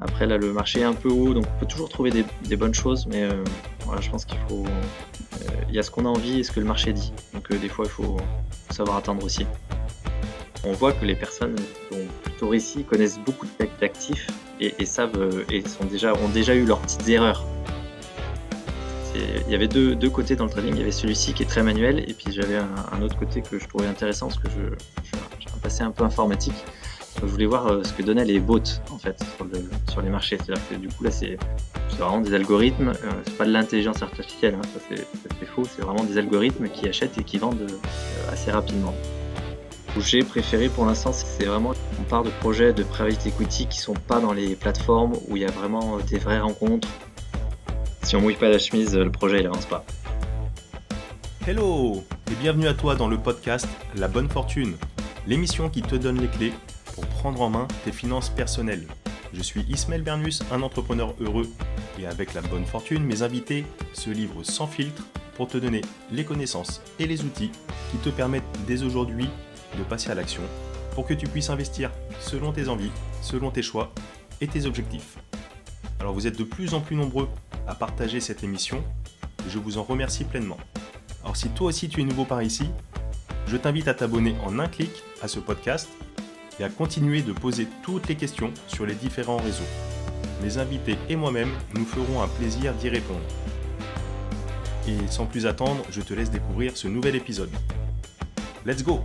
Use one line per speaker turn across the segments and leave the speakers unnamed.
Après, là, le marché est un peu haut, donc on peut toujours trouver des, des bonnes choses, mais euh, voilà, je pense qu'il faut. Euh, il y a ce qu'on a envie et ce que le marché dit. Donc, euh, des fois, il faut, savoir attendre aussi. On voit que les personnes qui ont plutôt réussi connaissent beaucoup d'actifs et, et, savent et sont déjà, ont déjà eu leurs petites erreurs. Il y avait deux, deux, côtés dans le trading. Il y avait celui-ci qui est très manuel, et puis j'avais un, autre côté que je trouvais intéressant parce que je, je, j'ai un passé un peu informatique. Je voulais voir euh, ce que donnaient les bots en fait sur, les marchés. C'est-à-dire que du coup là c'est vraiment des algorithmes, euh, c'est pas de l'intelligence artificielle, hein, ça c'est faux, c'est vraiment des algorithmes qui achètent et qui vendent euh, assez rapidement. J'ai préféré pour l'instant, c'est vraiment on part de projets de priorité equity qui sont pas dans les plateformes où il y a vraiment des vraies rencontres. Si on mouille pas la chemise, le projet il avance pas. Hello et bienvenue à toi dans le podcast La Bonne Fortune,
l'émission qui te donne les clés pour prendre en main tes finances personnelles. Je suis Ismaël Bernus, un entrepreneur heureux et avec la bonne fortune, mes invités se livrent sans filtre pour te donner les connaissances et les outils qui te permettent dès aujourd'hui de passer à l'action pour que tu puisses investir selon tes envies, selon tes choix et tes objectifs. Alors vous êtes de plus en plus nombreux à partager cette émission je vous en remercie pleinement. Alors si toi aussi tu es nouveau par ici, je t'invite à t'abonner en un clic à ce podcast et à continuer de poser toutes les questions sur les différents réseaux. Mes invités et moi-même nous ferons un plaisir d'y répondre. Et sans plus attendre, je te laisse découvrir ce nouvel épisode. Let's go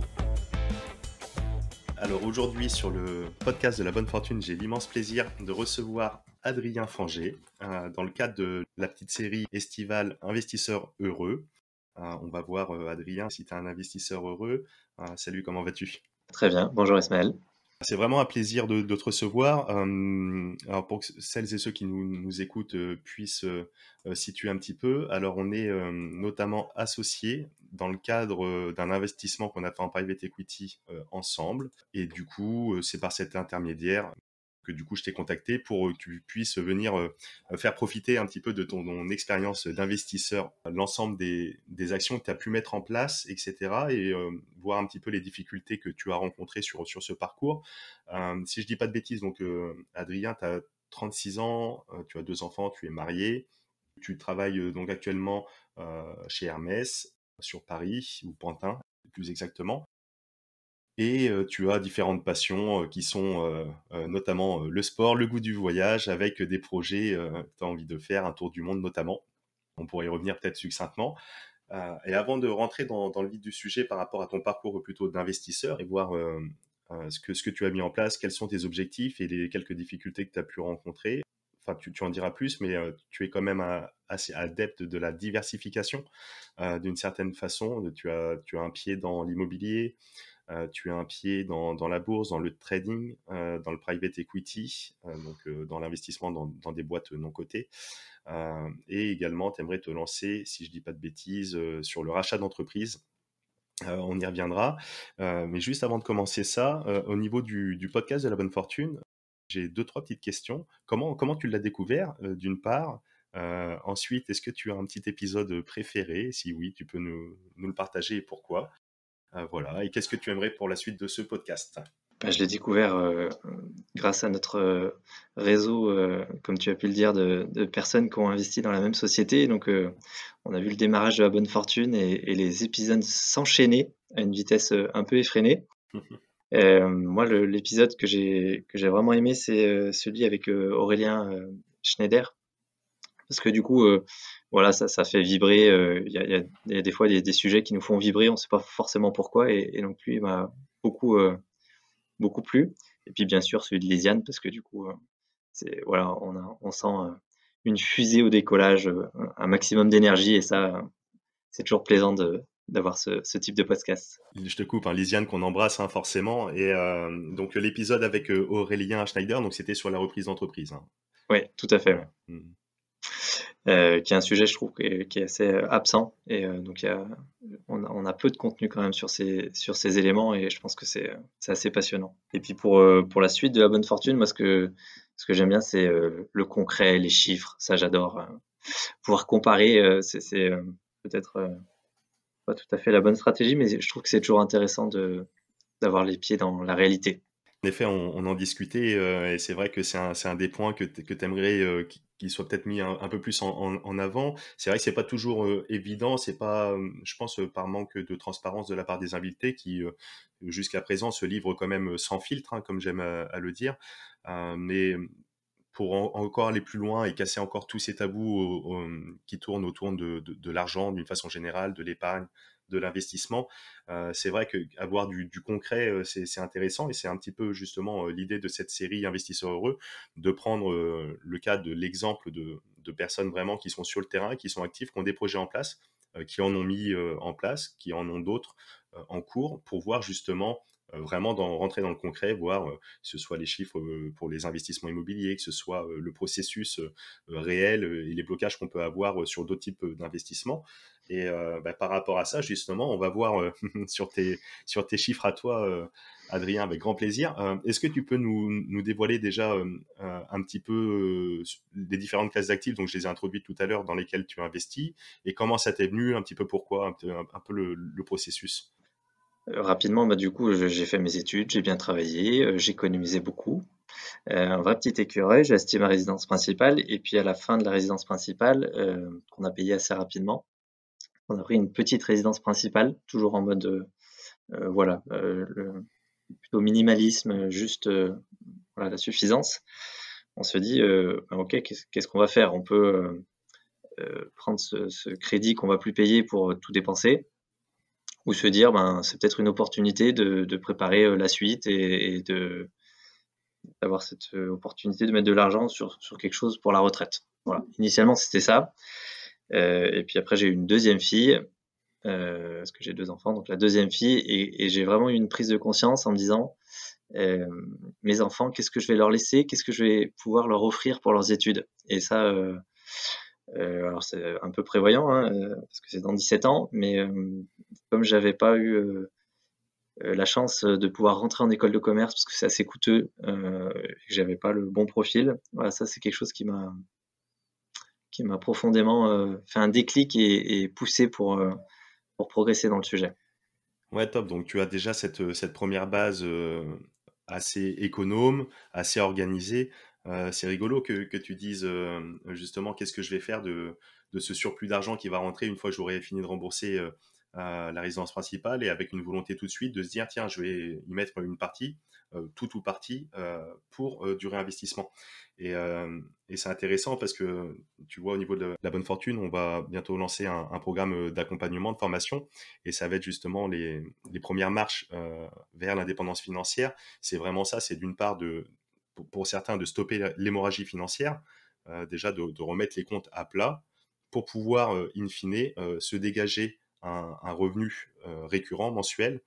Alors aujourd'hui sur le podcast de la bonne fortune, j'ai l'immense plaisir de recevoir Adrien Fangé euh, dans le cadre de la petite série estivale Investisseurs heureux. Euh, on va voir euh, Adrien si tu es un investisseur heureux. salut, comment vas-tu Très bien. Bonjour Ismaël. C'est vraiment un plaisir de, te recevoir. Euh, alors pour que celles et ceux qui nous, écoutent euh, puissent euh, situer un petit peu, alors on est notamment associés dans le cadre d'un investissement qu'on a fait en private equity ensemble. Et du coup, c'est par cet intermédiaire que du coup je t'ai contacté pour euh, que tu puisses venir euh, euh, faire profiter un petit peu de ton, expérience d'investisseur, l'ensemble des, actions que tu as pu mettre en place, etc. et voir un petit peu les difficultés que tu as rencontrées sur, sur ce parcours. si je dis pas de bêtises, donc Adrien, tu as 36 ans, tu as deux enfants, tu es marié, tu travailles donc actuellement chez Hermès sur Paris ou Pantin plus exactement. Et tu as différentes passions qui sont notamment le sport, le goût du voyage, avec des projets que tu as envie de faire, un tour du monde notamment. On pourrait y revenir peut-être succinctement. et avant de rentrer dans, le vif du sujet par rapport à ton parcours plutôt d'investisseur et voir ce, que, ce que tu as mis en place, quels sont tes objectifs et les quelques difficultés que tu as pu rencontrer, enfin tu, en diras plus, mais tu es quand même assez adepte de la diversification d'une certaine façon. Tu as, tu as un pied dans l'immobilier, euh, tu as un pied dans, la bourse, dans le trading, euh, dans le private equity, euh, donc dans l'investissement dans, des boîtes non cotées. et également, tu aimerais te lancer, si je ne dis pas de bêtises, sur le rachat d'entreprise. on y reviendra. mais juste avant de commencer ça, au niveau du, podcast de la bonne fortune, j'ai deux, trois petites questions. Comment, comment tu l'as découvert, d'une part Ensuite, est-ce que tu as un petit épisode préféré Si oui, tu peux nous le partager et pourquoi ah, voilà. Et qu'est-ce que tu aimerais pour
la suite de ce podcast bah, je l'ai découvert euh, grâce à notre euh, réseau, euh, comme tu as pu le dire, de, personnes qui ont investi dans la même société. Donc, on a vu le démarrage de la bonne fortune et, les épisodes s'enchaîner à une vitesse un peu effrénée. moi, l'épisode que j'ai j'ai vraiment aimé, c'est celui avec Aurélien Schneider. Parce que du coup, voilà, ça, fait vibrer. Euh, il y, a, des fois des, sujets qui nous font vibrer, on ne sait pas forcément pourquoi. Et, donc lui, il m'a beaucoup, euh, beaucoup plu. Et puis bien sûr celui de Lysiane, parce que du coup, euh, c'est voilà, on, on sent une fusée au décollage, un maximum d'énergie, et ça, c'est toujours plaisant d'avoir ce, type de podcast. Je te coupe, hein, Lisiane qu'on
embrasse hein, forcément. Et donc l'épisode avec Aurélien Schneider, donc c'était sur la reprise d'entreprise.
Hein. Oui, tout à fait. Mmh. Euh, qui est un sujet, je trouve, qui est, assez euh, absent. Et euh, donc, on, a, peu de contenu quand même sur ces, sur ces éléments et je pense que c'est assez passionnant. Et puis, pour, pour la suite de la bonne fortune, moi, ce que, ce que j'aime bien, c'est le concret, les chiffres. Ça, j'adore. pouvoir comparer, c'est peut-être pas tout à fait la bonne stratégie, mais je trouve que c'est toujours intéressant d'avoir les pieds dans la réalité. En effet, on, en discutait et c'est vrai que c'est un, un, des
points que, que tu aimerais qu'il soit peut-être mis un, peu plus en, avant. C'est vrai que c'est pas toujours euh, évident, c'est pas, je pense, euh, par manque de transparence de la part des invités qui, euh, jusqu'à présent, se livrent quand même sans filtre, hein, comme j'aime à, le dire. mais pour encore aller plus loin et casser encore tous ces tabous qui tournent autour de l'argent d'une façon générale, de l'épargne, de l'investissement. Euh, c'est vrai qu'avoir du, concret, euh, c'est intéressant et c'est un petit peu justement euh, l'idée de cette série Investisseurs heureux, de prendre le cas de l'exemple de, personnes vraiment qui sont sur le terrain, qui sont actifs, qui ont des projets en place, qui en ont mis en place, qui en ont d'autres en cours, pour voir justement vraiment dans, rentrer dans le concret, voir que ce soit les chiffres pour les investissements immobiliers, que ce soit le processus réel et les blocages qu'on peut avoir sur d'autres types d'investissements. Et euh, bah, par rapport à ça, justement, on va voir euh, sur, tes, sur tes chiffres à toi, euh, Adrien, avec grand plaisir. Est-ce que tu peux nous, nous dévoiler déjà un petit peu les différentes classes d'actifs Donc, je les ai introduites tout à l'heure dans lesquelles tu investis et comment ça t'est venu, un petit peu pourquoi, un, peu, le, processus
Rapidement, bah, du coup, j'ai fait mes études, j'ai bien travaillé, j'économisais beaucoup. un vrai petit écureuil, j'ai acheté ma résidence principale et puis à la fin de la résidence principale, qu'on a payé assez rapidement, on a pris une petite résidence principale, toujours en mode euh, euh, voilà, euh, plutôt minimalisme, juste voilà, la suffisance. On se dit, bah, ok, qu'est-ce qu'on va faire On peut prendre ce, crédit qu'on va plus payer pour tout dépenser, ou se dire, ben, c'est peut-être une opportunité de, préparer la suite et, d'avoir cette opportunité de mettre de l'argent sur, quelque chose pour la retraite. Voilà. Initialement, c'était ça. Euh, et puis après, j'ai eu une deuxième fille, euh, parce que j'ai deux enfants, donc la deuxième fille, et, j'ai vraiment eu une prise de conscience en me disant, euh, mes enfants, qu'est-ce que je vais leur laisser, qu'est-ce que je vais pouvoir leur offrir pour leurs études. Et ça, alors c'est un peu prévoyant, hein, parce que c'est dans 17 ans, mais comme j'avais pas eu la chance de pouvoir rentrer en école de commerce, parce que c'est assez coûteux, et que j'avais pas le bon profil, ça c'est quelque chose qui m'a qui m'a profondément euh, fait un déclic et, poussé pour, euh, pour progresser dans le sujet. Ouais, top. Donc, tu as déjà cette, euh, cette
première base assez économe, assez organisée. c'est rigolo que, que, tu dises justement qu'est-ce que je vais faire de, de ce surplus d'argent qui va rentrer une fois que j'aurai fini de rembourser euh, la résidence principale et avec une volonté tout de suite de se dire tiens je vais y mettre une partie euh, tout ou partie euh, pour du réinvestissement et, c'est intéressant parce que tu vois au niveau de la bonne fortune on va bientôt lancer un, programme d'accompagnement de formation et ça va être justement les, les premières marches vers l'indépendance financière c'est vraiment ça c'est d'une part de pour, certains de stopper l'hémorragie financière déjà de, de, remettre les comptes à plat pour pouvoir in fine se dégager un, revenu euh, récurrent mensuel,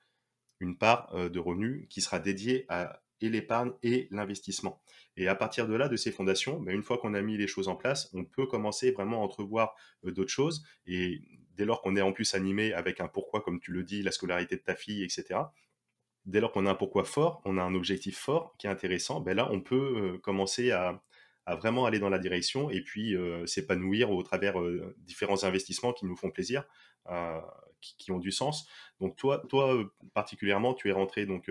une part euh, de revenu qui sera dédiée à l'épargne et l'investissement. Et à partir de là, de ces fondations, mais ben, une fois qu'on a mis les choses en place, on peut commencer vraiment à entrevoir euh, d'autres choses. Et dès lors qu'on est en plus animé avec un pourquoi, comme tu le dis, la scolarité de ta fille, etc., dès lors qu'on a un pourquoi fort, on a un objectif fort qui est intéressant, ben là, on peut commencer à, à vraiment aller dans la direction et puis euh, s'épanouir au travers euh, différents investissements qui nous font plaisir, euh, qui, ont du sens. Donc toi, toi particulièrement, tu es rentré donc,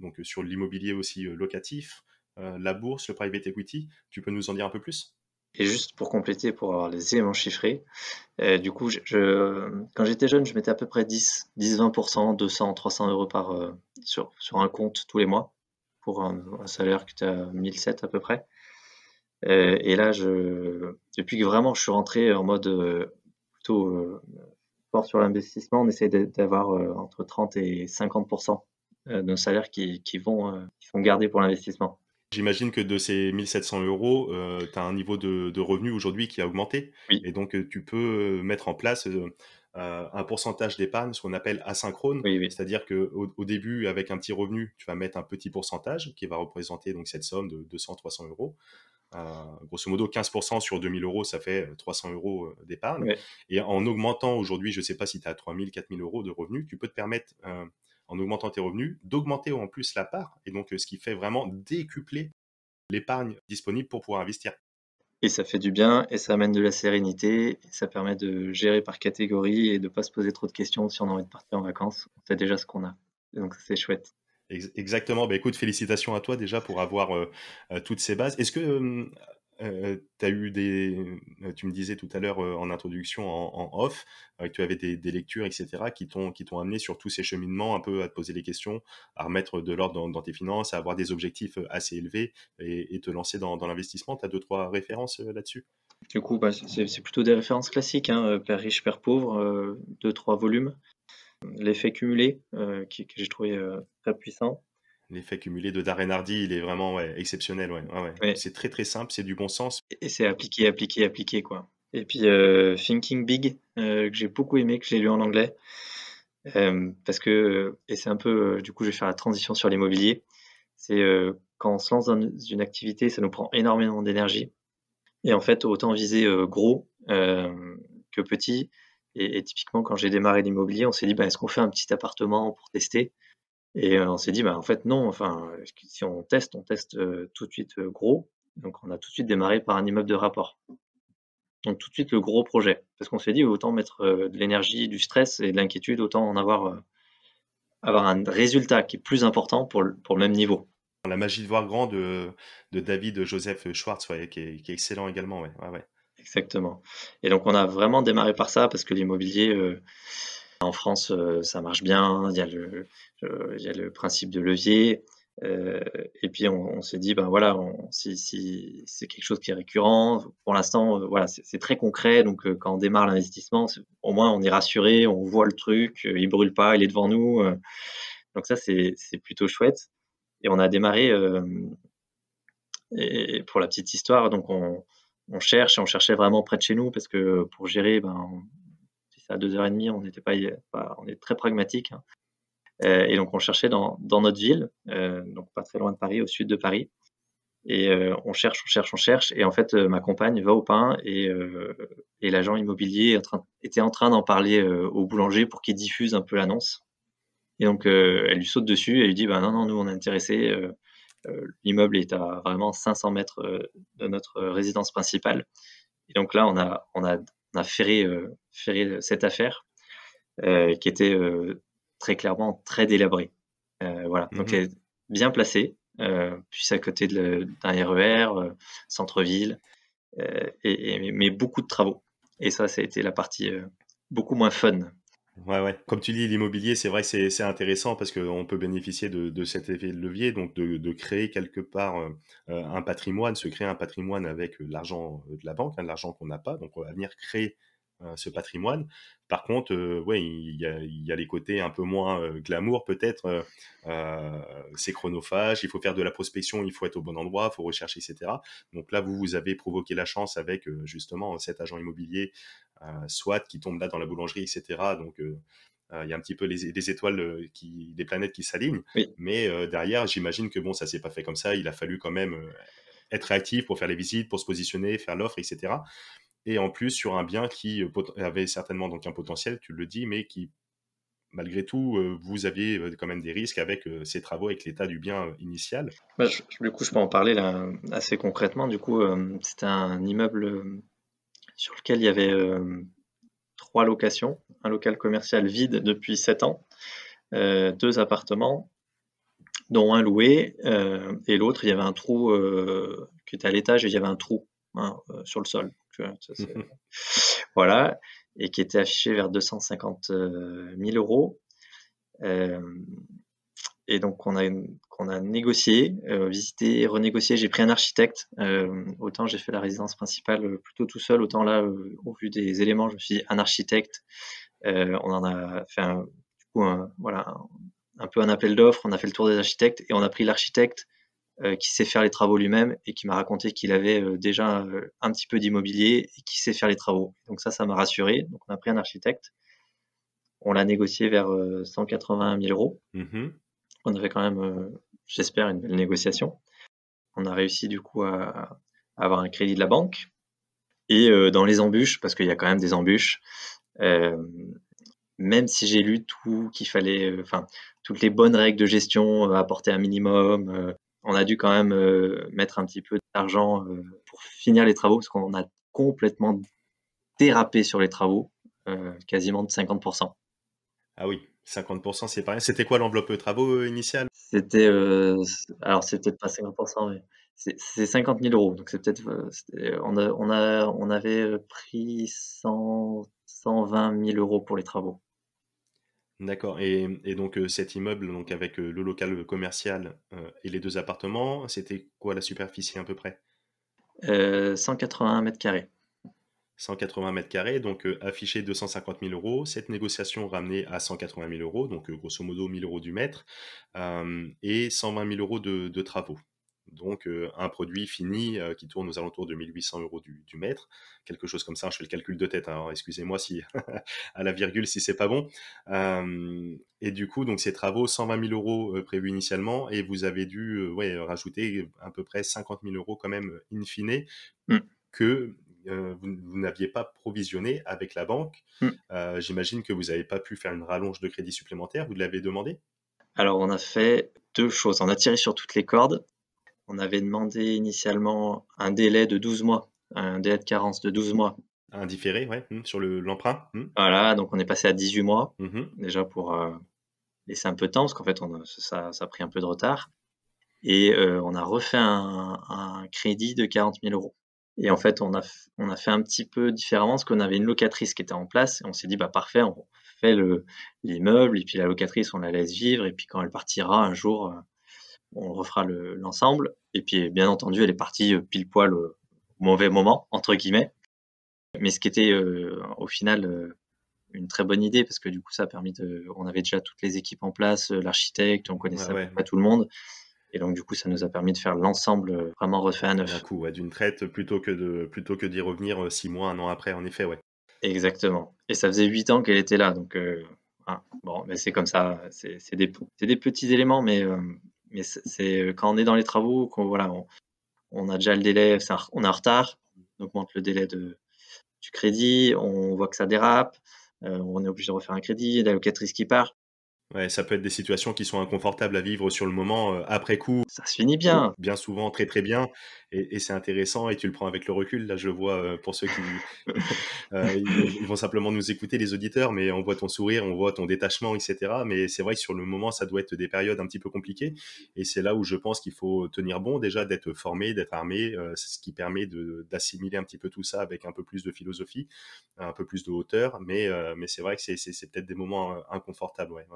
donc sur l'immobilier aussi locatif, la bourse, le private equity. Tu peux
nous en dire un peu plus et juste pour compléter, pour avoir les éléments chiffrés, du coup, je, quand j'étais jeune, je mettais à peu près 10, 10, 20%, 200, 300 euros par, sur, sur un compte tous les mois pour un, un salaire qui était à 1007 à peu près. Euh, et là, depuis que vraiment je suis rentré en mode euh, plutôt euh, fort sur l'investissement, on essaie d'avoir entre 30 et 50 de nos salaires qui, vont, qui sont gardés pour l'investissement.
J'imagine que de ces 1700 euros, tu as un niveau de, de revenu aujourd'hui qui a augmenté. Et donc, tu peux mettre en place un pourcentage d'épargne, ce qu'on appelle asynchrone. C'est-à-dire qu'au au début, avec un petit revenu, tu vas mettre un petit pourcentage qui va représenter donc cette somme de 200-300 euros grosso modo, 15% sur 2000 euros, ça fait 300 euh, euros euh, d'épargne. Et en augmentant aujourd'hui, je ne sais pas si tu as 3000, 4000 euros de revenus, tu peux te permettre euh, en augmentant tes revenus, d'augmenter en plus la part, et donc ce qui fait vraiment décupler l'épargne disponible pour pouvoir
investir. Et ça fait du bien, et ça amène de la sérénité, ça permet de gérer par catégorie et de ne pas se poser trop de questions si on a envie de partir en vacances. On sait déjà ce qu'on a, donc c'est chouette.
Exactement. Bah, écoute, félicitations à toi déjà pour avoir euh, euh, toutes ces bases. Est-ce que euh, tu as eu des, tu me disais tout à l'heure en introduction, en, off, que tu avais des, lectures, etc., qui t'ont qui t'ont amené sur tous ces cheminements un peu à te poser des questions, à remettre de l'ordre dans, tes finances, à avoir des objectifs assez élevés et, te lancer dans, l'investissement. Tu as deux trois références là-dessus.
Du coup, bah, c'est plutôt des références classiques, hein, père riche, père pauvre, deux trois volumes l'effet cumulé euh, que j'ai trouvé euh, très
puissant. L'effet cumulé de Darren Hardy, il est vraiment exceptionnel. Ah, ouais. C'est très très simple, c'est
du bon sens. Et c'est appliqué, appliqué, appliqué. quoi. Et puis euh, Thinking Big, que j'ai beaucoup aimé, que j'ai lu en anglais. parce que, et c'est un peu, du coup, je vais faire la transition sur l'immobilier. C'est quand on se lance dans une activité, ça nous prend énormément d'énergie. Et en fait, autant viser gros que petit et, typiquement, quand j'ai démarré l'immobilier, on s'est dit, ben, est-ce qu'on fait un petit appartement pour tester Et euh, on s'est dit, ben, en fait, non. Enfin, si on teste, on teste euh, tout de suite euh, gros. Donc, on a tout de suite démarré par un immeuble de rapport. Donc, tout de suite le gros projet. Parce qu'on s'est dit, autant mettre de l'énergie, du stress et de l'inquiétude, autant en avoir, avoir un résultat qui est plus important pour le, pour le même niveau. La magie de voir grand de, de David Joseph Schwartz, qui, est, excellent également. Ouais, Exactement. Et donc on a vraiment démarré par ça parce que l'immobilier euh, en France euh, ça marche bien, il y a le, principe de levier. Euh, et puis on, s'est dit ben voilà si, si c'est quelque chose qui est récurrent pour l'instant voilà c'est très concret donc quand on démarre l'investissement au moins on est rassuré on voit le truc il brûle pas il est devant nous donc ça c'est plutôt chouette et on a démarré et pour la petite histoire donc on, on cherche on cherchait vraiment près de chez nous parce que euh, pour gérer, ben, si c'est à 2h30, on n'était pas, on est très pragmatique. Hein. Euh, et donc on cherchait dans, notre ville, euh, donc pas très loin de Paris, au sud de Paris. Et on cherche, on cherche, on cherche. Et en fait, ma compagne va au pain et, l'agent immobilier était en train d'en parler au boulanger pour qu'il diffuse un peu l'annonce. Et donc elle lui saute dessus et lui dit bah, non, non, nous on est intéressés. Euh, l'immeuble est à vraiment 500 mètres euh, de notre euh, résidence principale. Et donc là, on a, on a, on a ferré, ferré, cette affaire qui était très clairement très délabrée. voilà, donc mhm. elle est bien placée, puis à côté d'un RER, e centre-ville, et, mais beaucoup de travaux. Et ça, ça a été la partie
beaucoup moins fun Ouais, ouais. Comme tu dis, l'immobilier, c'est vrai que c'est intéressant parce qu'on peut bénéficier de, de, cet effet de levier, donc de, de créer quelque part euh, euh, un patrimoine, se créer un patrimoine avec euh, l'argent de la banque, hein, de l'argent qu'on n'a pas. Donc, on va venir créer ce patrimoine. Par contre, ouais, il y, a, il y, a les côtés un peu moins glamour peut-être. c'est chronophage, il faut faire de la prospection, il faut être au bon endroit, il faut rechercher, etc. Donc là, vous, vous avez provoqué la chance avec justement cet agent immobilier euh, soit qui tombe là dans la boulangerie, etc. Donc euh, euh, il y a un petit peu les, étoiles, qui, des planètes qui s'alignent. Mais derrière, j'imagine que bon, ça s'est pas fait comme ça. Il a fallu quand même être réactif pour faire les visites, pour se positionner, faire l'offre, etc. Et en plus sur un bien qui avait certainement donc un potentiel, tu le dis, mais qui malgré tout, vous aviez quand même des risques avec ces travaux, avec l'état du bien initial.
Bah, du coup, je peux en parler là, assez concrètement. Du coup, c'était un immeuble sur lequel il y avait euh, trois locations, un local commercial vide depuis sept ans, euh, deux appartements, dont un loué, euh, et l'autre, il y avait un trou qui était à l'étage et il y avait un trou hein, sur le sol. Mhm. voilà, et qui était affiché vers 250 000 euros. et donc, on a on a négocié, euh, visité, renégocié. J'ai pris un architecte. Euh, autant j'ai fait la résidence principale euh, plutôt tout seul, autant là, au vu des éléments, je me suis dit un architecte. on en a fait un, voilà, un, peu un appel d'offres. On a fait le tour des architectes et on a pris l'architecte qui sait faire les travaux lui-même et qui m'a raconté qu'il avait déjà un petit peu d'immobilier et qui sait faire les travaux. Donc ça, ça m'a rassuré. Donc on a pris un architecte. On l'a négocié vers 180 000 euros. Mmh on avait quand même j'espère, une belle négociation. On a réussi du coup à, avoir un crédit de la banque. Et euh, dans les embûches, parce qu'il y a quand même des embûches, euh, même si j'ai lu tout qu'il fallait, euh, enfin, toutes les bonnes règles de gestion, apporter un minimum, on a dû quand même mettre un petit peu d'argent pour finir les travaux, parce qu'on a complètement dérapé sur les travaux, quasiment de 50%. Ah oui, 50%, c'est pareil. C'était quoi l'enveloppe de travaux euh, initiale C'était. Euh, alors, c'est peut-être pas 50%, mais c'est 50 000 euros. Donc, c'est peut-être. Euh, on, on, avait pris 120 000 euros pour les travaux.
D'accord. Et, donc, cet immeuble, donc avec le local commercial et les deux appartements, c'était quoi la superficie à peu près euh, 181 mètres carrés. 180 mètres carrés, donc euh, affiché 250 000 euros. Cette négociation ramenée à 180 000 euros, donc euh, grosso modo 1000 euros du mètre, euh, et 120 000 euros de, travaux. Donc un produit fini qui tourne aux alentours de 1800 euros du, mètre, quelque chose comme ça. Hein, je fais le calcul de tête, hein, alors excusez-moi si à la virgule si c'est pas bon. et du coup, donc ces travaux, 120 000 euros prévus initialement, et vous avez dû ouais, rajouter à peu près 50 000 euros quand même in fine. Hmm. Que euh, vous, n'aviez pas provisionné avec la banque. Hmm. Euh, j'imagine que vous n'avez pas pu faire une rallonge de crédit supplémentaire. Vous l'avez demandé Alors, on a fait
deux choses. On a tiré sur toutes les cordes. On avait demandé initialement un délai de 12 mois, un délai de carence de 12 mois. Un différé, ouais, hmm, sur l'emprunt. Hmm. Voilà, donc on est passé à 18 mois, mm-hmm. déjà pour euh, laisser un peu de temps, parce qu'en fait, on, ça, a pris un peu de retard. Et on a refait un, un crédit de 40 000 euros. Et en fait, on a, on a fait un petit peu différemment parce qu'on avait une locatrice qui était en place et on s'est dit, bah parfait, on fait l'immeuble et puis la locatrice, on la laisse vivre et puis quand elle partira un jour, euh, on refera l'ensemble. et puis, bien entendu, elle est partie euh, pile poil au mauvais moment, entre guillemets. Mais ce qui était euh, au final une très bonne idée parce que du coup, ça a permis de. On avait déjà toutes les équipes en place, l'architecte, on connaissait pas tout le monde. Et donc, du coup, ça nous a permis de faire l'ensemble euh, vraiment refait à neuf. D'un coup, d'une traite plutôt que de plutôt que d'y revenir euh, six mois, un an après, en effet, ouais. Exactement. Et ça faisait huit ans qu'elle était là, donc euh, ah, bon, mais c'est comme ça. C'est des, des, petits éléments, mais mais c'est quand on est dans les travaux, qu'on voilà, on, a déjà le délai, on a un retard, on augmente le délai de, du crédit, on voit que ça dérape, on est obligé de refaire un crédit, la locatrice qui part. Ouais, ça peut être des situations qui sont inconfortables à vivre sur
le moment, euh, après coup. Ça se finit bien. Bien souvent, très très bien. Et, c'est intéressant et tu le prends avec le recul. Là, je vois, euh, pour ceux qui euh, vont simplement nous écouter, les auditeurs, mais on voit ton sourire, on voit ton détachement, etc. Mais c'est vrai que sur le moment, ça doit être des périodes un petit peu compliquées. Et c'est là où je pense qu'il faut tenir bon déjà, d'être formé, d'être armé. c'est ce qui permet d'assimiler un petit peu tout ça avec un peu plus de philosophie, un peu plus de hauteur. Mais, mais c'est vrai que c'est peut-être des moments inconfortables. ouais.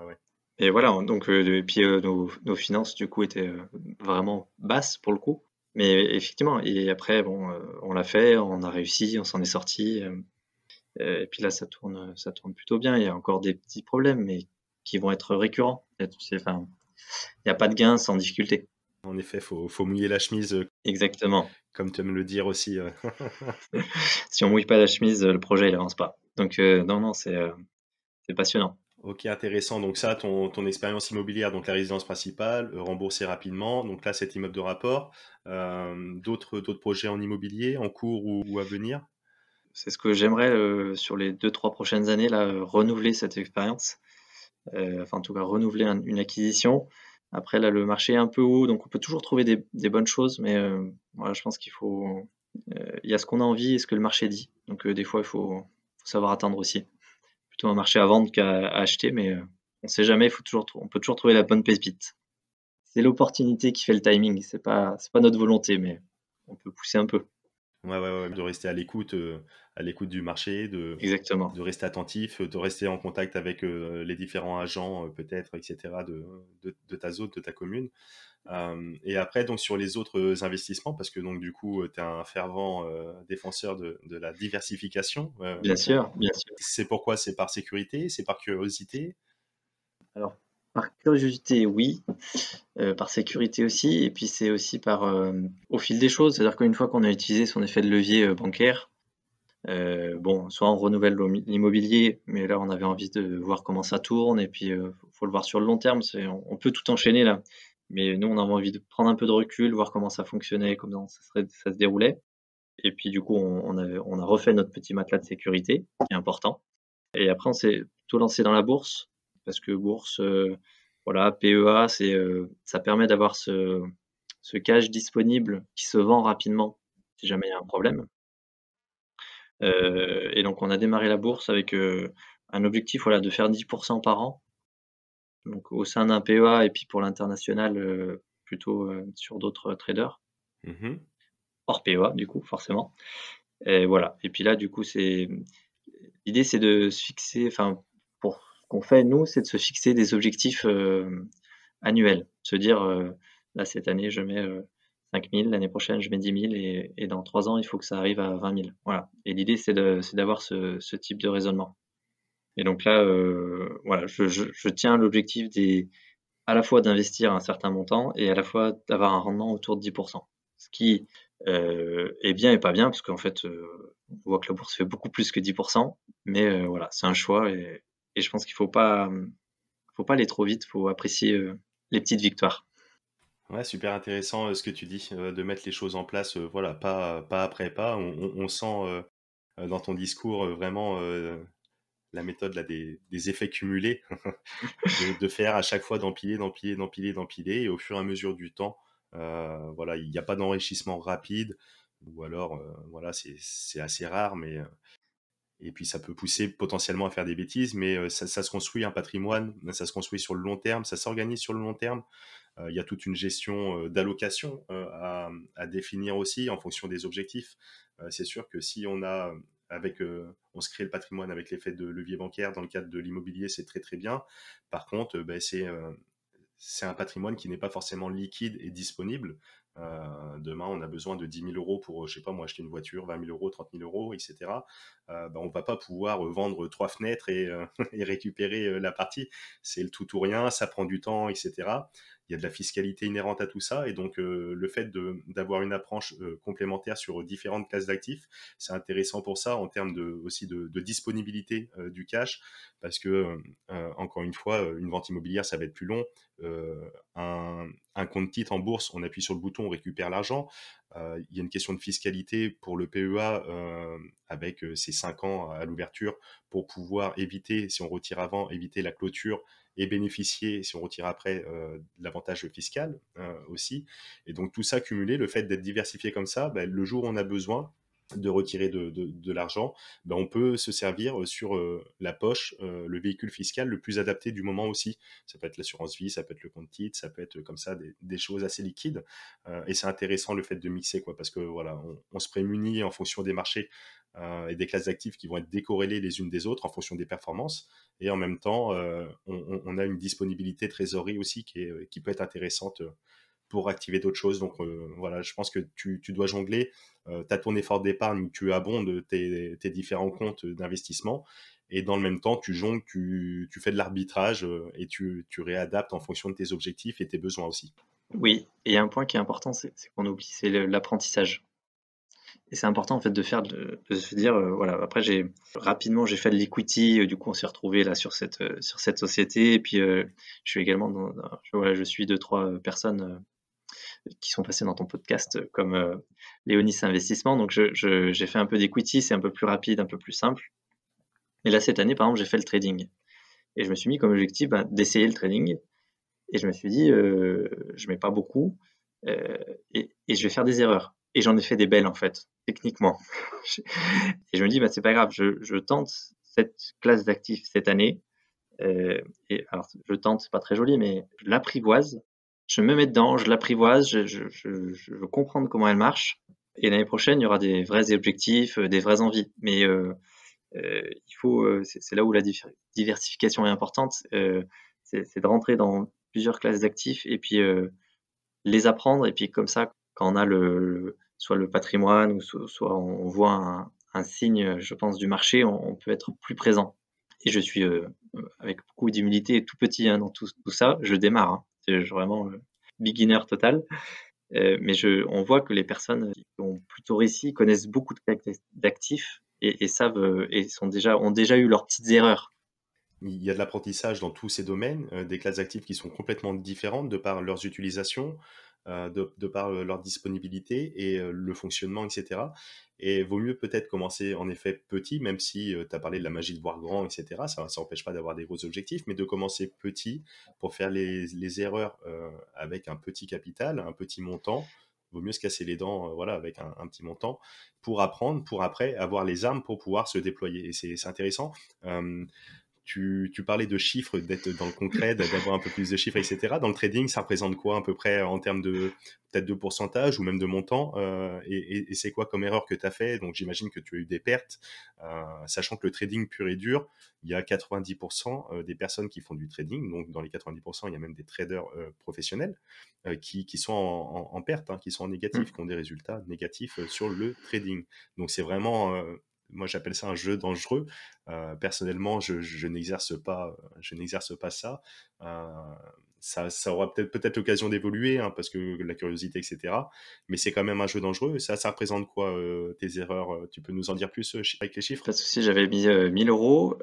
Et voilà, donc, euh, puis euh, nos, finances, du coup, étaient euh, vraiment basses pour le coup. Mais effectivement, et après, bon, on l'a fait, on a réussi, on s'en est sorti. et puis là, ça tourne, ça tourne plutôt bien. Il y a encore des petits problèmes, mais qui vont être récurrents. il n'y a pas de gain sans difficulté. En effet, il faut, mouiller la chemise. Exactement. Comme tu aimes le dire aussi. si on mouille pas la chemise, le projet n'avance pas. Donc, non, non, c'est passionnant.
Ok, intéressant. Donc ça, ton, expérience immobilière, donc la résidence principale, euh, rembourser rapidement. Donc là, cet immeuble de rapport. Euh, D'autres projets en immobilier,
en cours ou, à venir C'est ce que j'aimerais euh, sur les deux, trois prochaines années, là, euh, renouveler cette expérience. enfin, en tout cas, renouveler une acquisition. Après, là, le marché est un peu haut, donc on peut toujours trouver des, bonnes choses, mais voilà, je pense qu'il faut... Il y a ce qu'on a envie et ce que le marché dit. Donc des fois, il faut savoir attendre aussi plutôt un marché à vendre qu'à acheter, mais euh, on sait jamais, faut toujours, on peut toujours trouver la bonne pépite. C'est l'opportunité qui fait le timing, c'est pas, c'est pas notre volonté, mais on peut pousser un peu
de rester à l'écoute, euh, à l'écoute du marché, de, de rester attentif, de rester en contact avec euh, les différents agents, euh, peut-être, etc., de, de, ta zone, de ta commune. et après, donc, sur les autres investissements, parce que, donc, du coup, tu es un fervent défenseur de, de, la diversification. bien sûr, bien sûr. C'est pourquoi C'est par
sécurité C'est par curiosité Alors, par curiosité, oui. Euh, par sécurité aussi. Et puis c'est aussi par euh, au fil des choses. C'est-à-dire qu'une fois qu'on a utilisé son effet de levier euh, bancaire, bon, soit on renouvelle l'immobilier, mais là on avait envie de voir comment ça tourne. Et puis il faut le voir sur le long terme. On, on, peut tout enchaîner là. Mais nous, on avait envie de prendre un peu de recul, voir comment ça fonctionnait, comment ça, se déroulait. Et puis du coup, on, on a refait notre petit matelas de sécurité, qui est important. Et après, on s'est tout lancé dans la bourse parce que bourse, euh, voilà, PEA, c'est, euh, ça permet d'avoir ce, cash disponible qui se vend rapidement si jamais il y a un problème. Euh, et donc on a démarré la bourse avec un objectif voilà, de faire 10% par an. Donc au sein d'un PEA et puis pour l'international plutôt sur d'autres traders. Mm-hmm. Hors PEA du coup forcément. Et voilà. Et puis là du coup c'est l'idée c'est de se fixer, enfin qu'on fait, nous, c'est de se fixer des objectifs euh, annuels. Se dire, euh, là, cette année, je mets 5000, euh, l'année prochaine, je mets 10 000, et, dans 3 ans, il faut que ça arrive à 20 000. Voilà. Et l'idée, c'est d'avoir ce, type de raisonnement. Et donc là, voilà, je, je, je tiens l'objectif des à la fois d'investir un certain montant et à la fois d'avoir un rendement autour de 10%. Ce qui est bien et pas bien, parce qu'en fait, on voit que la bourse fait beaucoup plus que 10%, mais voilà, c'est un choix et, et je pense qu'il ne faut pas, euh, faut pas aller trop vite, il faut apprécier euh, les petites victoires.
Ouais, super intéressant euh, ce que tu dis, de mettre les choses en place, voilà, pas, pas après pas. On, sent dans ton discours vraiment la méthode là, des, effets cumulés, de, faire à chaque fois d'empiler, d'empiler, d'empiler, d'empiler, et au fur et à mesure du temps, voilà, il n'y a pas d'enrichissement rapide, ou alors, voilà, c'est assez rare, mais et puis ça peut pousser potentiellement à faire des bêtises, mais euh, ça, se construit un patrimoine, ça se construit sur le long terme, ça s'organise sur le long terme. Euh, il y a toute une gestion euh, d'allocation à, définir aussi en fonction des objectifs. c'est sûr que si on a avec, on se crée le patrimoine avec l'effet de levier bancaire dans le cadre de l'immobilier, c'est très très bien. Par contre, ben, c'est un patrimoine qui n'est pas forcément liquide et disponible. Euh, demain, on a besoin de 10 000 euros pour, euh, je sais pas moi, acheter une voiture, 20 000 euros, 30 000 euros, etc. Euh, bah, on ne va pas pouvoir vendre trois fenêtres et, et récupérer la partie. C'est le tout ou rien, ça prend du temps, etc il y a de la fiscalité inhérente à tout ça. Et donc, euh, le fait d'avoir une approche euh, complémentaire sur euh, différentes classes d'actifs, c'est intéressant pour ça en termes de, aussi de, disponibilité du cash, parce que, encore une fois, une vente immobilière, ça va être plus long. un, un compte titre en bourse, on appuie sur le bouton, on récupère l'argent. il y a une question de fiscalité pour le PEA avec ses cinq ans à l'ouverture pour pouvoir éviter, si on retire avant, éviter la clôture et bénéficier, si on retire après, euh, l'avantage fiscal euh, aussi. Et donc tout ça cumulé, le fait d'être diversifié comme ça, ben, le jour où on a besoin de retirer de, l'argent, ben, on peut se servir euh, sur la poche, le véhicule fiscal le plus adapté du moment aussi. Ça peut être l'assurance vie, ça peut être le compte titre, ça peut être comme ça des, choses assez liquides. et c'est intéressant le fait de mixer, quoi, parce que voilà, se prémunit en fonction des marchés Hein, et des classes d'actifs qui vont être décorrélées les unes des autres en fonction des performances. Et en même temps, euh, on, a une disponibilité trésorerie aussi qui, euh, peut être intéressante euh, pour activer d'autres choses. Donc voilà, je pense que tu, tu dois jongler. tu as ton effort d'épargne, tu abondes tes, différents comptes d'investissement. Et dans le même temps, tu jongles, tu, fais de l'arbitrage et tu, tu, réadaptes en fonction de tes objectifs et tes besoins aussi.
Oui, et un point qui est important, c'est qu'on oublie, c'est l'apprentissage. Et c'est important en fait de faire de, se dire euh, voilà après j'ai rapidement j'ai fait de l'equity euh, du coup on s'est retrouvé là sur cette euh, sur cette société et puis je suis également dans, je, voilà je suis deux trois personnes qui sont passées dans ton podcast comme Léonis Investissement donc j'ai fait un peu d'equity c'est un peu plus rapide un peu plus simple et là cette année par exemple j'ai fait le trading et je me suis mis comme objectif ben, d'essayer le trading et je me suis dit je mets pas beaucoup et je vais faire des erreurs et j'en ai fait des belles, en fait, techniquement. et je me dis, bah, c'est pas grave, je, je tente cette classe d'actifs cette année. Euh, et alors, je tente, c'est pas très joli, mais je l'apprivoise. Je me mets dedans, je l'apprivoise, je, je, je, veux comprendre comment elle marche. Et l'année prochaine, il y aura des vrais objectifs, euh, des vraies envies. Mais euh, euh il faut, euh, c'est là où la diversification est importante. c'est de rentrer dans plusieurs classes d'actifs et puis les apprendre. Et puis comme ça, quand on a le, soit le patrimoine, ou soit, on voit un, signe, je pense, du marché, on, peut être plus présent. Et je suis euh, avec beaucoup d'humilité tout petit hein, dans tout, ça, je démarre. Hein. C'est vraiment euh, beginner total. Euh, mais on voit que les personnes qui ont plutôt réussi connaissent beaucoup d'actifs et, savent et sont déjà, ont déjà eu leurs petites erreurs.
Il y a de l'apprentissage dans tous ces domaines, des classes d'actifs qui sont complètement différentes de par leurs utilisations, euh, de, par euh, leur disponibilité et euh, le fonctionnement, etc. Et vaut mieux peut-être commencer en effet petit, même si tu as parlé de la magie de voir grand, etc. Ça n'empêche pas d'avoir des gros objectifs, mais de commencer petit pour faire les, erreurs avec un petit capital, un petit montant vaut mieux se casser les dents voilà, avec un, petit montant pour apprendre, pour après avoir les armes pour pouvoir se déployer. Et c'est intéressant. Tu, parlais de chiffres, d'être dans le concret, d'avoir un peu plus de chiffres, etc. Dans le trading, ça représente quoi à peu près en termes de peut-être de pourcentage ou même de montant euh, Et, c'est quoi comme erreur que tu as fait Donc j'imagine que tu as eu des pertes, euh, sachant que le trading pur et dur, il y a 90% euh, des personnes qui font du trading. Donc dans les 90%, il y a même des traders professionnels qui, sont en, perte, hein, qui sont en négatif, mmh. qui ont des résultats négatifs sur le trading. Donc c'est vraiment moi j'appelle ça un jeu dangereux. Euh, personnellement, je, n'exerce pas, je n'exerce pas ça. Euh, ça, aura peut-être peut-être l'occasion d'évoluer hein, parce que la curiosité, etc. Mais c'est quand même un jeu dangereux. Ça, ça représente quoi euh, tes
erreurs Tu peux nous en dire plus avec les chiffres Pas de souci. J'avais mis 1000 euros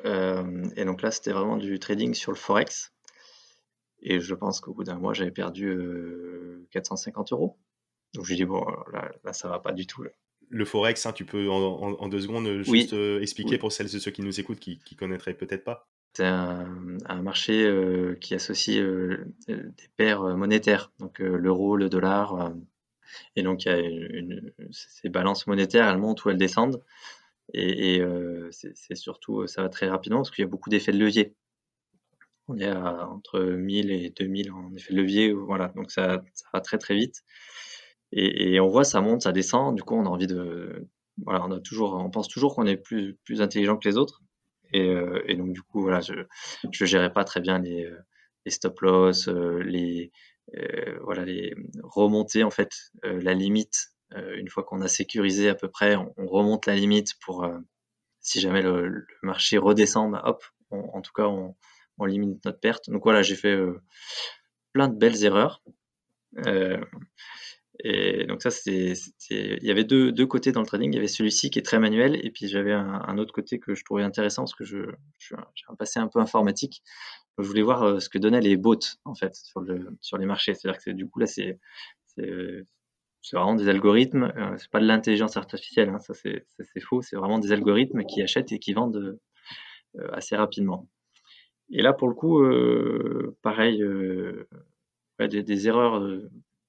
et donc là, c'était vraiment du trading sur le forex. Et je pense qu'au bout d'un mois, j'avais perdu 450 euros. Donc je dit bon, là, là ça va pas du tout. Là le forex,
hein, tu peux en, deux secondes euh, juste euh, expliquer pour celles et ceux qui nous écoutent qui, ne connaîtraient peut-être pas.
C'est un, marché euh, qui associe des paires monétaires, donc l'euro, le dollar, et donc il y a ces balances monétaires, elles montent ou elles descendent, et, c'est surtout ça va très rapidement parce qu'il y a beaucoup d'effets de levier. On est entre 1000 et 2000 en effet de levier, voilà, donc ça va très très vite. Et, et, on voit ça monte, ça descend. Du coup, on a envie de, voilà, on a toujours, on pense toujours qu'on est plus plus intelligent que les autres. Et, euh, et donc du coup, voilà, je je gérais pas très bien les, euh, les stop loss, euh, les voilà, les remonter en fait la limite. une fois qu'on a sécurisé à peu près, on, remonte la limite pour si jamais le, marché redescend, bah, hop, en tout cas, on, on, limite notre perte. Donc voilà, j'ai fait plein de belles erreurs. Euh, et donc ça, c'est il y avait deux, deux, côtés dans le trading. Il y avait celui-ci qui est très manuel, et puis j'avais un, autre côté que je trouvais intéressant parce que je, j'ai un passé un peu informatique. je voulais voir euh, ce que donnaient les bots en fait sur, les marchés. C'est-à-dire que du coup là, c'est, c'est vraiment des algorithmes. Euh, c'est pas de l'intelligence artificielle, hein. ça, c'est, faux. C'est vraiment des algorithmes qui achètent et qui vendent euh, assez rapidement. Et là, pour le coup, pareil, des, erreurs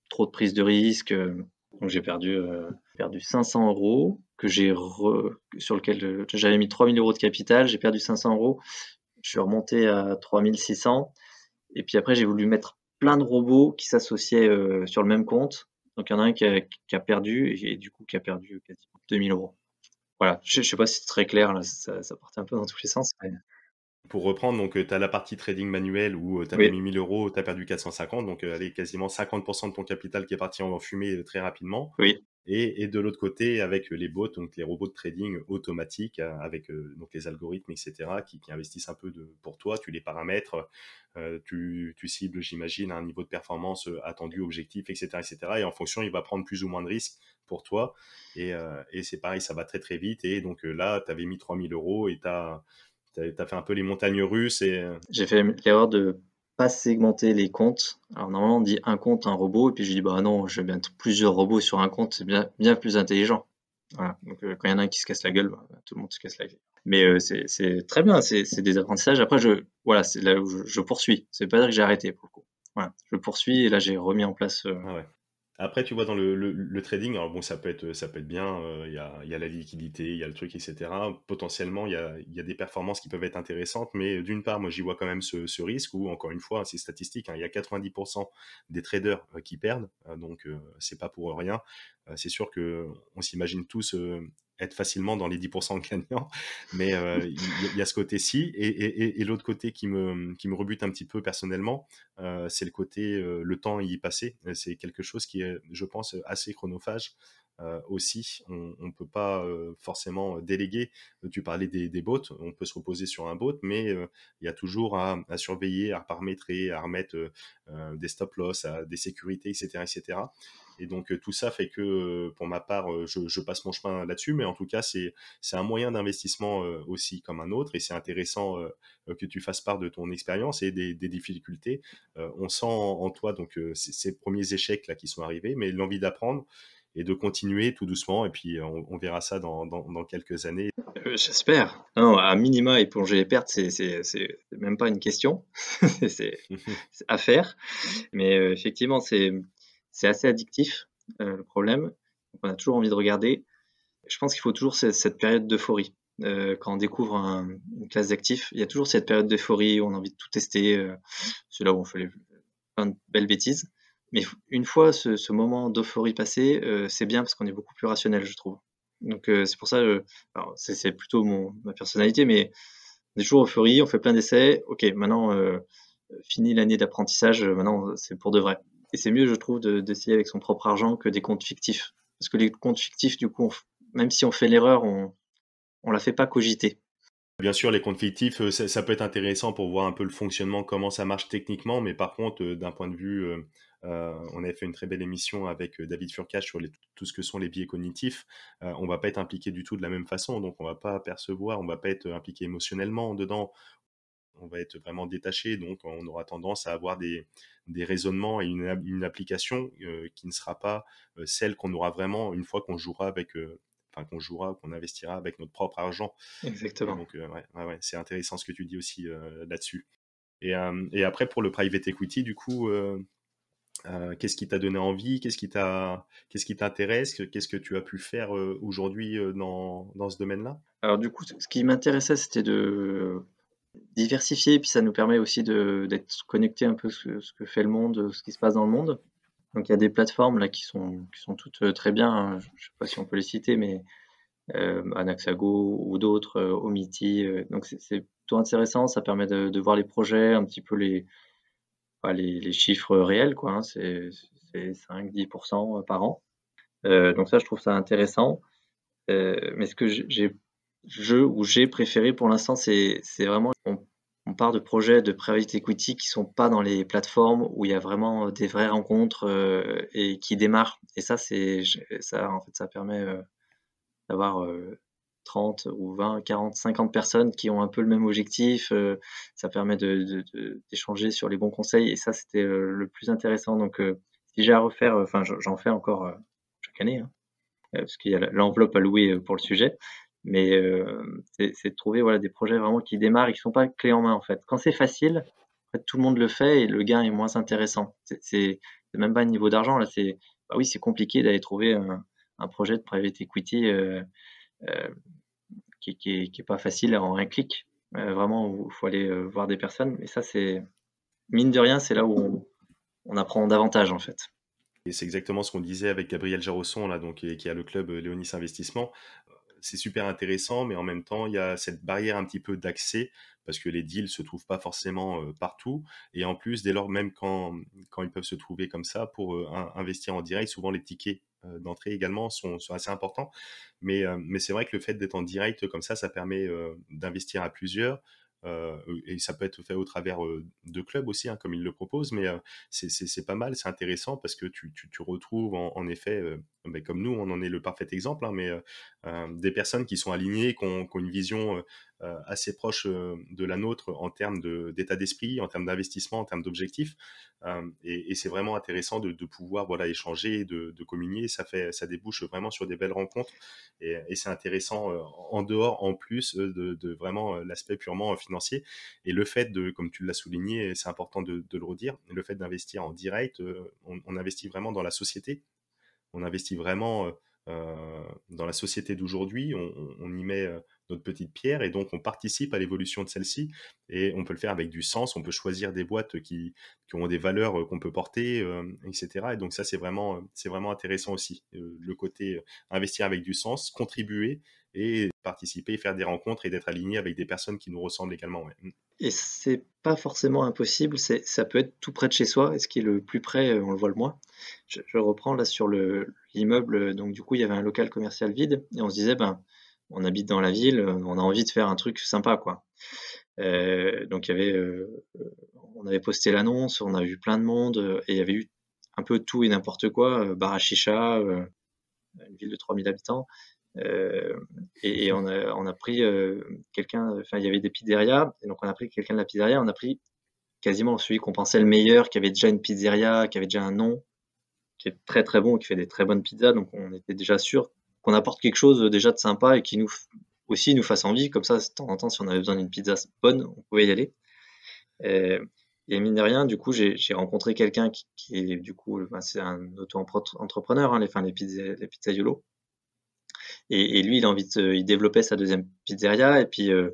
trop de prise de risque. Euh, donc j'ai perdu, euh, perdu 500 euros que sur lequel euh, j'avais mis 3000 euros de capital. J'ai perdu 500 euros. Je suis remonté à 3600. Et puis après, j'ai voulu mettre plein de robots qui s'associaient sur le même compte. Donc il y en a un qui a, perdu et du coup qui a perdu 2000 euros. Voilà, je ne sais pas si c'est très clair, là, ça, ça, partait un peu dans tous les sens pour
reprendre, donc euh, tu as la partie trading manuelle où euh, tu as mis 1000 euros, tu as perdu 450, donc euh, allez, quasiment 50% de ton capital qui est parti en fumée euh, très rapidement. Oui. Et, de l'autre côté, avec les bots, donc les robots de trading automatiques, avec donc les algorithmes, etc., qui, investissent un peu pour toi, tu les paramètres, tu, cibles, j'imagine, un niveau de performance attendu, objectif, etc., etc. Et en fonction, il va prendre plus ou moins de risques pour toi. Et, et c'est pareil, ça va très très vite. Et donc là, tu avais mis 3000 euros et tu as tu as, fait un peu les montagnes
russes et... Euh, j'ai fait l'erreur de pas segmenter les comptes. Alors normalement on dit un compte, un robot, et puis je dis bah non, je bien plusieurs robots sur un compte, c'est bien, bien plus intelligent. Voilà. Donc euh, quand il y en a un qui se casse la gueule, bah, tout le monde se casse la gueule. Mais euh, c'est très bien, c'est des apprentissages. Après, je, voilà, c'est là où je, poursuis. C'est pas dire que j'ai arrêté pour le coup. Voilà, je poursuis et là j'ai remis en
place. Ah ouais. Après, tu vois, dans le, trading, bon, ça peut être, ça peut être bien, euh, il y, y, a, la liquidité, il y a le truc, etc. Potentiellement, il y a, y a, des performances qui peuvent être intéressantes, mais d'une part, moi, j'y vois quand même ce, ce, risque où, encore une fois, c'est statistique, hein, il y a 90% des traders euh, qui perdent, hein, donc euh, c'est pas pour rien. c'est sûr qu'on s'imagine tous être facilement dans les 10% de gagnants. Mais euh, il y, a ce côté-ci. Et, l'autre côté qui me, qui me rebute un petit peu personnellement, euh, c'est le côté euh, le temps y passer. C'est quelque chose qui est, je pense, assez chronophage. aussi, on ne peut pas forcément déléguer. Tu parlais des, des bots, on peut se reposer sur un bot, mais il y a toujours à, surveiller, à paramétrer, à remettre des stop-loss, des sécurités, etc., etc. Et donc euh, tout ça fait que, euh, pour ma part, euh, je, passe mon chemin là-dessus, mais en tout cas, c'est un moyen d'investissement aussi comme un autre, et c'est intéressant que tu fasses part de ton expérience et des, difficultés. on sent en toi donc ces premiers échecs là qui sont arrivés, mais l'envie d'apprendre et de continuer tout doucement. Et puis, on, verra ça
dans, quelques années. J'espère. Non, à minima, éponger les pertes, c'est même pas une question. c'est à faire. Mais effectivement, c'est c'est assez addictif, euh, le problème. on a toujours envie de regarder. Je pense qu'il faut toujours cette, période d'euphorie. Euh, quand on découvre une classe d'actifs, il y a toujours cette période d'euphorie où on a envie de tout tester. Euh, cela là où on fait plein de belles bêtises. Mais une fois ce, moment d'euphorie passé, c'est bien parce qu'on est beaucoup plus rationnel, je trouve. Donc c'est pour ça, c'est plutôt ma personnalité, mais des jours euphorie, on fait plein d'essais. Ok, maintenant, fini l'année d'apprentissage, maintenant c'est pour de vrai. Et c'est mieux, je trouve, d'essayer avec son propre argent que des comptes fictifs. Parce que les comptes fictifs, du coup, même si on fait l'erreur, on ne la fait pas cogiter. Bien sûr, les comptes fictifs, euh, ça, peut être intéressant
pour voir un peu le fonctionnement, comment ça marche techniquement, mais par contre, euh, d'un point de vue, euh, on avait fait une très belle émission avec David Furcash sur tout ce que sont les biais cognitifs. On ne va pas être impliqué du tout de la même façon, donc on ne va pas percevoir, on ne va pas être impliqué émotionnellement dedans, on va être vraiment détaché, donc on aura tendance à avoir des, raisonnements et une, application euh, qui ne sera pas euh, celle qu'on aura vraiment une fois qu'on jouera avec, euh, qu'on jouera, qu'on investira avec notre propre argent. Exactement. c'est intéressant ce que tu dis aussi là-dessus. Et, après pour le private equity, du coup. qu'est-ce qui t'a donné envie Qu'est-ce qui t'intéresse Qu'est-ce que tu as pu faire aujourd'hui dans, dans ce domaine-là
Alors du coup, ce qui m'intéressait, c'était de diversifié et puis ça nous permet aussi d'être connecté un peu ce, ce, que fait le monde, ce qui se passe dans le monde. Donc il y a des plateformes là qui sont, qui sont toutes euh, très bien, hein. je ne sais pas si on peut les citer, mais euh, Anaxago ou d'autres, euh, Omiti. Euh, donc c'est plutôt intéressant, ça permet de, voir les projets, un petit peu les, les, chiffres réels, quoi. Hein. c'est 5-10% par an. donc ça, je trouve ça intéressant. mais ce que j'ai jeu ou j'ai préféré pour l'instant, c'est vraiment on, part de projets de private equity qui sont pas dans les plateformes où il y a vraiment euh, des vraies rencontres euh, et qui démarrent. Et ça, c'est ça en fait, ça permet euh, d'avoir 30 ou 20, 40, 50 personnes qui ont un peu le même objectif. ça permet d'échanger sur les bons conseils. Et ça, c'était le plus intéressant. Donc, si j'ai à refaire, enfin, j'en fais encore chaque année. Hein, parce qu'il y a l'enveloppe à louer pour le sujet. Mais euh, c'est de trouver voilà, des projets vraiment qui démarrent et qui ne sont pas clés en main en fait. Quand c'est facile, tout le monde le fait et le gain est moins intéressant. C'est même pas un niveau d'argent. Là, c'est bah oui, c'est compliqué d'aller trouver un, projet de private equity euh, euh, qui, qui, est, qui, est, pas facile en un clic. vraiment, il faut aller voir des personnes. Mais ça, c'est mine de rien, c'est là où on, apprend davantage en fait.
Et c'est exactement ce qu'on disait avec Gabriel Jarosson, là, donc, qui a le club Léonis Investissement c'est super intéressant, mais en même temps, il y a cette barrière un petit peu d'accès parce que les deals se trouvent pas forcément partout. Et en plus, dès lors, même quand, quand ils peuvent se trouver comme ça pour investir en direct, souvent les tickets d'entrée également sont, assez importants. Mais, mais c'est vrai que le fait d'être en direct comme ça, ça permet d'investir à plusieurs. et ça peut être fait au travers de clubs aussi, hein, comme ils le proposent, mais c'est pas mal, c'est intéressant parce que tu, retrouves en, effet, ben, comme nous, on en est le parfait exemple, hein, mais euh, des personnes qui sont alignées, qui ont, une vision euh, euh, assez proche de la nôtre en termes d'état d'esprit, en termes d'investissement, en termes d'objectifs. et, c'est vraiment intéressant de, pouvoir voilà échanger, de, communier. Ça fait, ça débouche vraiment sur des belles rencontres. Et, c'est intéressant en dehors, en plus de, vraiment l'aspect purement financier. Et le fait de, comme tu l'as souligné, c'est important de, le redire, le fait d'investir en direct, on, investit vraiment dans la société. On investit vraiment euh, dans la société d'aujourd'hui, on, y met euh, notre petite pierre et donc on participe à l'évolution de celle-ci et on peut le faire avec du sens, on peut choisir des boîtes qui, ont des valeurs euh, qu'on peut porter, etc. Et donc ça c'est vraiment, vraiment intéressant aussi, le côté investir avec du sens, contribuer et participer, faire des rencontres et d'être aligné avec des personnes qui nous ressemblent également. Ouais. Mm.
Et c'est pas forcément impossible, ça peut être tout près de chez soi, et ce qui est le plus près, euh, on le voit le moins. Je, reprends là sur l'immeuble, euh, donc du coup il y avait un local commercial vide, et on se disait, ben, on habite dans la ville, euh, on a envie de faire un truc sympa, quoi. donc il y avait, on avait posté l'annonce, on a vu plein de monde, et il y avait eu un peu tout et n'importe quoi, Barachicha, une ville de 3000 habitants, euh, et, on a, on a pris euh, quelqu'un, enfin, il y avait des pizzerias, et donc on a pris quelqu'un de la pizzeria, on a pris quasiment celui qu'on pensait le meilleur, qui avait déjà une pizzeria, qui avait déjà un nom, qui est très très bon, qui fait des très bonnes pizzas. Donc on était déjà sûr qu'on apporte quelque chose déjà de sympa et qui nous aussi nous fasse envie. Comme ça, de temps en temps, si on avait besoin d'une pizza bonne, on pouvait y aller. Euh, et, mine de rien, du coup, j'ai rencontré quelqu'un qui, est du coup, bah, c'est un auto-entrepreneur, hein, les, enfin, les, les pizzaiolos. Et, et, lui, il a envie de, il développait sa deuxième pizzeria. Et puis, euh,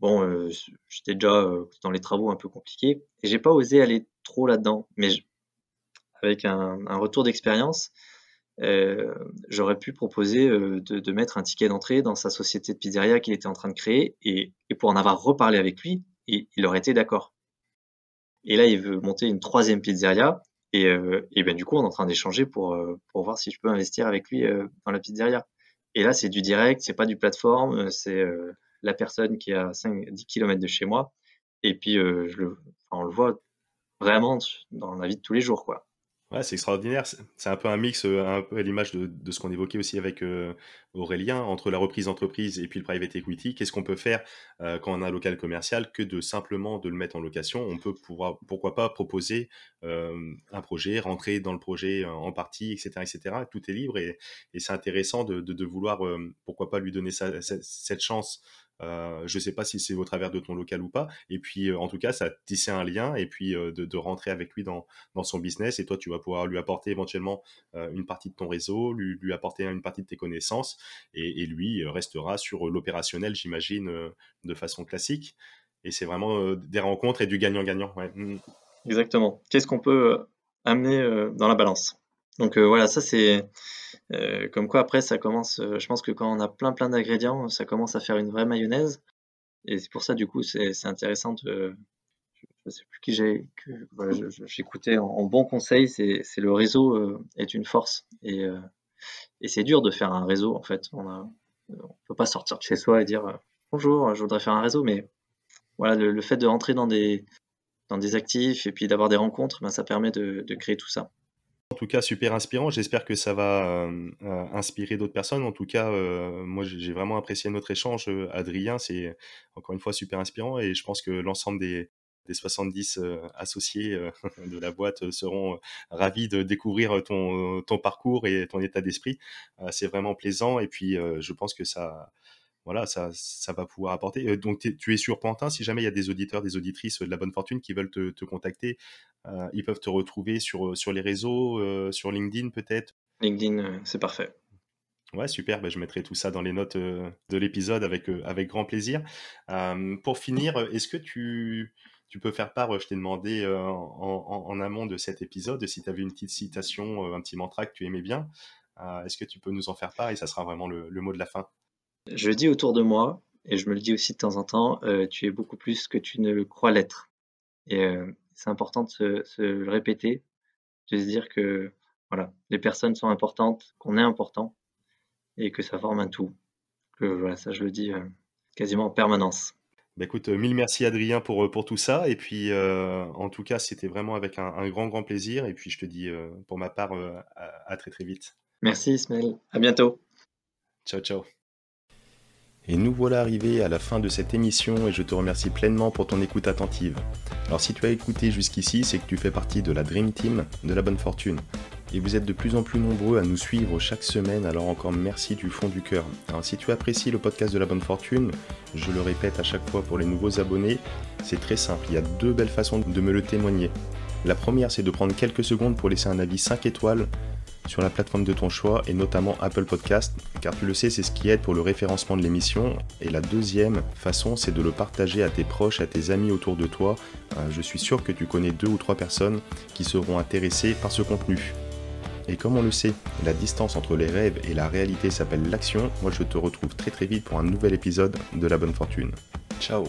bon, euh, j'étais déjà euh, dans les travaux un peu compliqués. Et j'ai pas osé aller trop là-dedans. Mais avec un, retour d'expérience, j'aurais pu proposer de, de, mettre un ticket d'entrée dans sa société de pizzeria qu'il était en train de créer. Et, et pour en avoir reparlé avec lui, et, il aurait été d'accord. Et là, il veut monter une troisième pizzeria. Et, et ben, du coup, on est en train d'échanger pour, pour voir si je peux investir avec lui dans la pizzeria. Et là, c'est du direct, c'est pas du plateforme, euh, c'est euh, la personne qui est à 5, 10 km de chez moi. Et puis, euh, je le, on le voit vraiment dans la vie de tous les jours, quoi. Ouais, c'est extraordinaire.
C'est un peu un mix, euh, un peu à l'image de, ce qu'on évoquait aussi avec euh, Aurélien, entre la reprise d'entreprise et puis le private equity. Qu'est-ce qu'on peut faire euh, quand on a un local commercial que de simplement de le mettre en location On peut pouvoir, pourquoi pas, proposer un projet, rentrer dans le projet en partie, etc., etc. Tout est libre et, c'est intéressant de, vouloir, pourquoi pas, lui donner cette chance euh, je ne sais pas si c'est au travers de ton local ou pas. Et puis, euh, en tout cas, ça a un lien et puis euh, de, rentrer avec lui dans, son business. Et toi, tu vas pouvoir lui apporter éventuellement une partie de ton réseau, lui, apporter une partie de tes connaissances. Et, lui restera sur l'opérationnel, j'imagine, de façon classique. Et c'est vraiment des
rencontres et du gagnant-gagnant. Mm. Exactement. Qu'est-ce qu'on peut amener dans la balance donc euh, voilà, ça c'est euh, comme quoi après ça commence. Euh, je pense que quand on a plein plein d'ingrédients, ça commence à faire une vraie mayonnaise. Et c'est pour ça du coup c'est intéressant je sais plus qui j'ai, voilà, j'écoutais en, bon conseil, c'est le réseau est une force. Et, c'est dur de faire un réseau, en fait. On ne peut pas sortir de chez soi et dire bonjour, je voudrais faire un réseau, mais voilà, le, fait de rentrer dans des, dans des actifs et puis d'avoir des rencontres, ben, ça permet de, créer tout ça.
En tout cas, super inspirant. J'espère que ça va euh, euh, inspirer d'autres personnes. En tout cas, euh, moi, j'ai vraiment apprécié notre échange, Adrien. C'est encore une fois super inspirant et je pense que l'ensemble des, 70 associés de la boîte seront ravis de découvrir ton, ton parcours et ton état d'esprit. C'est vraiment plaisant et puis je pense que ça, voilà, ça, ça va pouvoir apporter. Donc, tu es sur Pantin. Si jamais il y a des auditeurs, des auditrices euh, de la bonne fortune qui veulent te, contacter, euh, ils peuvent te retrouver sur, euh, sur les réseaux, sur LinkedIn peut-être. LinkedIn, c'est parfait. Ouais, super. Ben, je mettrai tout ça dans les notes de l'épisode avec, avec grand plaisir. pour finir, est-ce que tu, tu peux faire part, je t'ai demandé en, amont de cet épisode, si tu avais une petite citation, un petit mantra que tu aimais bien, est-ce que tu peux nous en faire part et ça sera vraiment le mot de la fin
je dis autour de moi, et je me le dis aussi de temps en temps, euh, tu es beaucoup plus que tu ne le crois l'être. Et euh, c'est important de se, le répéter, de se dire que voilà, les personnes sont importantes, qu'on est important, et que ça forme un tout. voilà, ça je le dis euh, quasiment en permanence. Bah, écoute, mille merci Adrien pour, pour tout
ça. Et puis, en tout cas, c'était vraiment avec un, grand, grand plaisir. Et puis, je te dis pour ma part à, très, très vite.
Merci Ismaël.
À bientôt. Ciao, ciao. Et nous voilà arrivés à la fin de cette émission et je te remercie pleinement pour ton écoute attentive. Alors si tu as écouté jusqu'ici, c'est que tu fais partie de la Dream Team de la bonne fortune. Et vous êtes de plus en plus nombreux à nous suivre chaque semaine, alors encore merci du fond du cœur. Alors, si tu apprécies le podcast de la bonne fortune, je le répète à chaque fois pour les nouveaux abonnés, c'est très simple, il y a deux belles façons de me le témoigner. La première, c'est de prendre quelques secondes pour laisser un avis 5 étoiles sur la plateforme de ton choix et notamment Apple Podcast, car tu le sais, c'est ce qui aide pour le référencement de l'émission. Et la deuxième façon, c'est de le partager à tes proches, à tes amis autour de toi. Euh, je suis sûr que tu connais deux ou trois personnes qui seront intéressées par ce contenu. Et comme on le sait, la distance entre les rêves et la réalité s'appelle l'action. Moi, je te retrouve très très vite pour un nouvel épisode de La Bonne Fortune. Ciao